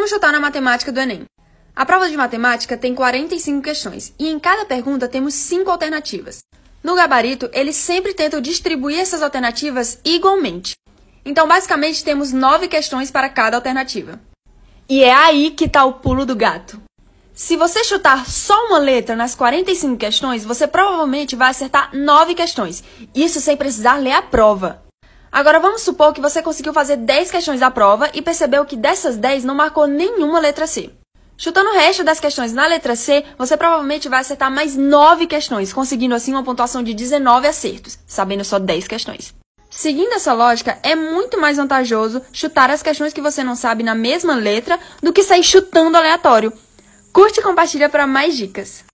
Como chutar na matemática do Enem? A prova de matemática tem 45 questões e em cada pergunta temos 5 alternativas. No gabarito, eles sempre tentam distribuir essas alternativas igualmente. Então, basicamente, temos 9 questões para cada alternativa. E é aí que está o pulo do gato. Se você chutar só uma letra nas 45 questões, você provavelmente vai acertar 9 questões. Isso sem precisar ler a prova. Agora vamos supor que você conseguiu fazer 10 questões da prova e percebeu que dessas 10 não marcou nenhuma letra C. Chutando o resto das questões na letra C, você provavelmente vai acertar mais 9 questões, conseguindo assim uma pontuação de 19 acertos, sabendo só 10 questões. Seguindo essa lógica, é muito mais vantajoso chutar as questões que você não sabe na mesma letra do que sair chutando aleatório. Curte e compartilha para mais dicas.